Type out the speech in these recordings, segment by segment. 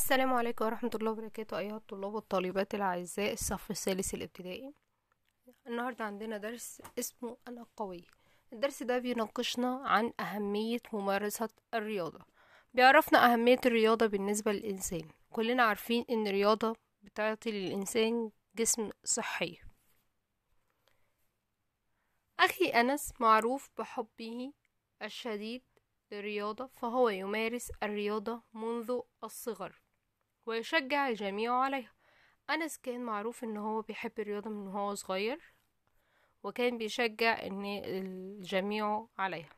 السلام عليكم ورحمة الله وبركاته أيها الطلاب والطالبات الأعزاء الصف الثالث الابتدائي النهاردة عندنا درس اسمه أنا قوي الدرس ده بيناقشنا عن أهمية ممارسة الرياضة بيعرفنا أهمية الرياضة بالنسبة للإنسان كلنا عارفين إن الرياضة بتعطي للإنسان جسم صحي أخي أنس معروف بحبه الشديد للرياضة فهو يمارس الرياضة منذ الصغر ويشجع الجميع عليها أنس كان معروف إن هو بيحب الرياضة من هو صغير وكان بيشجع إن الجميع عليها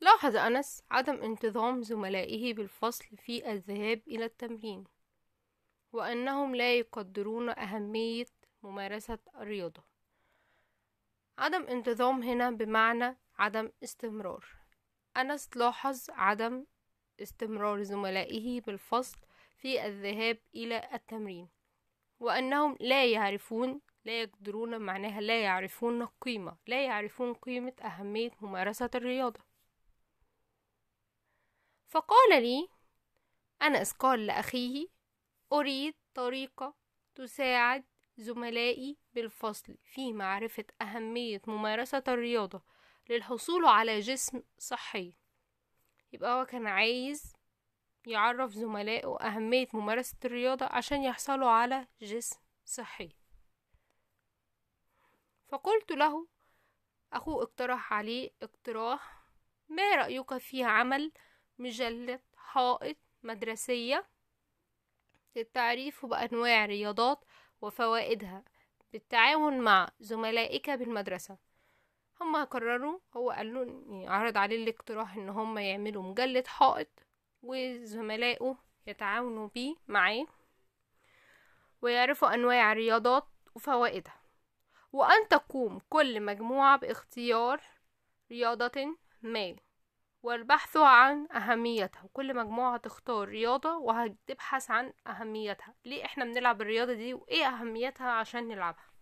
لاحظ أنس عدم انتظام زملائه بالفصل في الذهاب إلى التمرين وأنهم لا يقدرون أهمية ممارسة الرياضة عدم انتظام هنا بمعنى عدم استمرار أنس لاحظ عدم استمرار زملائه بالفصل في الذهاب إلى التمرين وأنهم لا يعرفون لا يقدرون معناها لا يعرفون قيمة لا يعرفون قيمة أهمية ممارسة الرياضة فقال لي أنس قال لأخيه أريد طريقة تساعد زملائي بالفصل في معرفة أهمية ممارسة الرياضة للحصول على جسم صحي يبقى هو كان عايز يعرف زملائه أهمية ممارسة الرياضة عشان يحصلوا على جسم صحي فقلت له أخوه اقترح عليه اقتراح ما رأيك في عمل مجلة حائط مدرسية للتعريف بأنواع الرياضات وفوائدها بالتعاون مع زملائك بالمدرسة هم قرروا هو قال له عرض عليه الاقتراح ان هم يعملوا مجلة حائط وزملائه يتعاونوا بيه معاه ويعرفوا انواع الرياضات وفوائدها وان تقوم كل مجموعة باختيار رياضة ما والبحث عن اهميتها وكل مجموعة هتختار رياضة وهتبحث عن اهميتها ليه احنا بنلعب الرياضة دي وايه اهميتها عشان نلعبها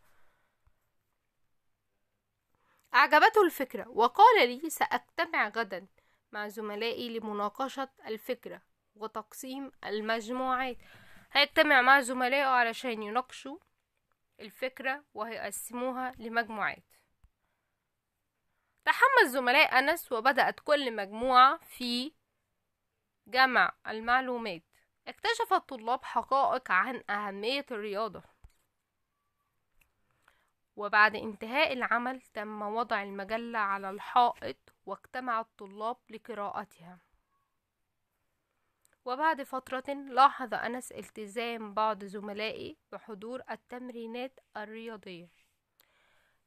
أعجبته الفكرة وقال لي سأجتمع غدا مع زملائي لمناقشة الفكرة وتقسيم المجموعات هيجتمع مع زملائه علشان يناقشوا الفكرة وهيقسموها لمجموعات تحمس زملاء أنس وبدأت كل مجموعة في جمع المعلومات اكتشف الطلاب حقائق عن أهمية الرياضة وبعد انتهاء العمل تم وضع المجلة على الحائط واجتمع الطلاب لقراءتها وبعد فترة لاحظ أنس التزام بعض زملائي بحضور التمرينات الرياضية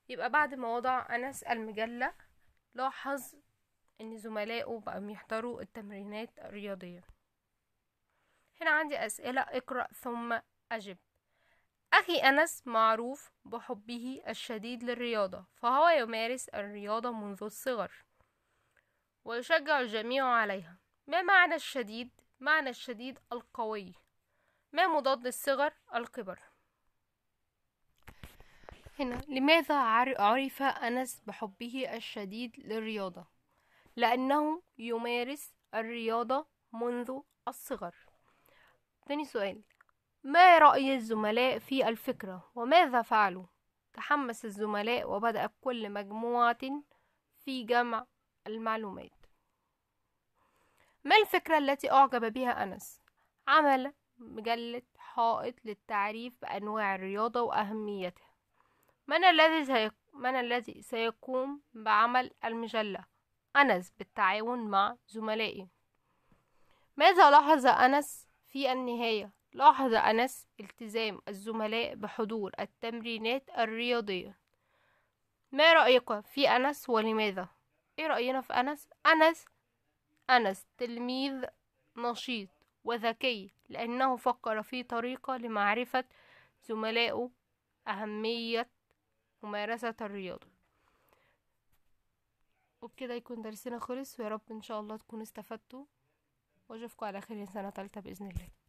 يبقى بعد ما وضع أنس المجلة لاحظ أن زملائه بقوا يحضروا التمرينات الرياضية هنا عندي أسئلة اقرأ ثم أجب أخي أنس معروف بحبه الشديد للرياضة فهو يمارس الرياضة منذ الصغر ويشجع الجميع عليها ما معنى الشديد؟ معنى الشديد القوي ما مضاد الصغر الكبر هنا لماذا عرف أنس بحبه الشديد للرياضة؟ لأنه يمارس الرياضة منذ الصغر تاني سؤال ما رأي الزملاء في الفكرة وماذا فعلوا؟ تحمس الزملاء وبدأ كل مجموعة في جمع المعلومات ما الفكرة التي أعجب بها أنس؟ عمل مجلة حائط للتعريف بأنواع الرياضة وأهميتها من الذي سيق... من الذي سيقوم بعمل المجلة؟ أنس بالتعاون مع زملائه ماذا لاحظ أنس في النهاية؟ لاحظ أنس التزام الزملاء بحضور التمرينات الرياضية ما رأيك في أنس ولماذا؟ إيه رأينا في أنس؟ أنس أنس تلميذ نشيط وذكي لأنه فكر في طريقة لمعرفة زملائه أهمية ممارسة الرياضة وبكده يكون درسنا خلص ويا رب إن شاء الله تكونوا استفدتوا وأشوفكم على خير سنة تالتة بإذن الله